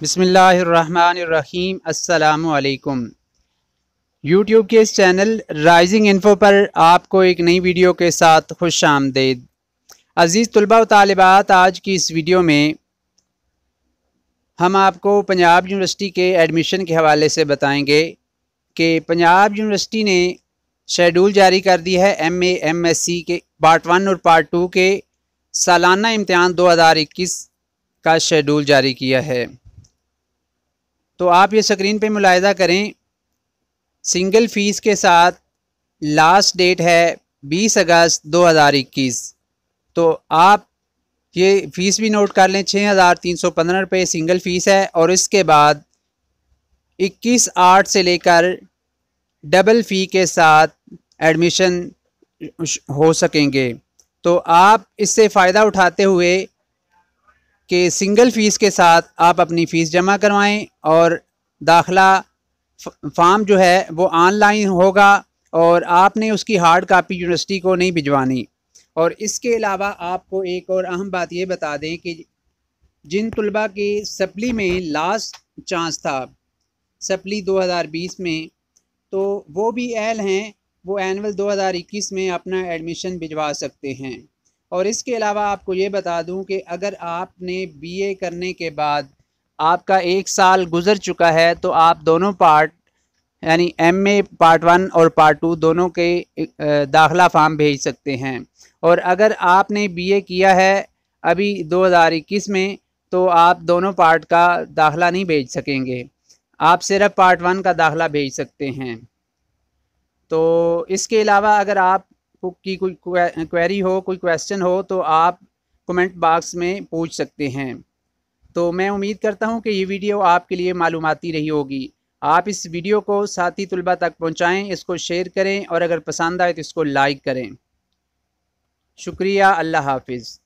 बिसमीम् अल्लाम यूट्यूब के इस चैनल राइजिंग इन्फो पर आपको एक नई वीडियो के साथ खुश आमदेद अज़ीज़ तलबा तालबात आज की इस वीडियो में हम आपको पंजाब यूनिवर्सिटी के एडमिशन के हवाले से बताएंगे कि पंजाब यूनिवर्सिटी ने शेड्यूल जारी कर दी है M A M S C के पार्ट वन और पार्ट टू के सालाना इम्तहान दो हज़ार इक्कीस का शेड्यूल जारी किया है तो आप ये स्क्रीन पे मुलायदा करें सिंगल फ़ीस के साथ लास्ट डेट है 20 अगस्त 2021 तो आप ये फ़ीस भी नोट कर लें छः हज़ार तीन सौ पंद्रह रुपये सिंगल फ़ीस है और इसके बाद इक्कीस आठ से लेकर डबल फ़ी के साथ एडमिशन हो सकेंगे तो आप इससे फ़ायदा उठाते हुए कि सिंगल फ़ीस के साथ आप अपनी फ़ीस जमा करवाएं और दाखला फार्म जो है वो ऑनलाइन होगा और आपने उसकी हार्ड कापी यूनिवर्सिटी को नहीं भिजवानी और इसके अलावा आपको एक और अहम बात ये बता दें कि जिन तलबा के सप्ली में लास्ट चांस था सप्ली 2020 में तो वो भी एल हैं वो एनअल 2021 में अपना एडमिशन भिजवा सकते हैं और इसके अलावा आपको ये बता दूं कि अगर आपने बीए करने के बाद आपका एक साल गुजर चुका है तो आप दोनों पार्ट यानी एम ए पार्ट वन और पार्ट टू दोनों के दाखला फार्म भेज सकते हैं और अगर आपने बीए किया है अभी इक्कीस में तो आप दोनों पार्ट का दाखिला नहीं भेज सकेंगे आप सिर्फ पार्ट वन का दाखिला भेज सकते हैं तो इसके अलावा अगर आप की कोई क्वेरी हो कोई क्वेश्चन हो तो आप कमेंट बॉक्स में पूछ सकते हैं तो मैं उम्मीद करता हूं कि ये वीडियो आपके लिए मालूमती रही होगी आप इस वीडियो को साथी तलबा तक पहुंचाएं इसको शेयर करें और अगर पसंद आए तो इसको लाइक करें शुक्रिया अल्लाह हाफिज़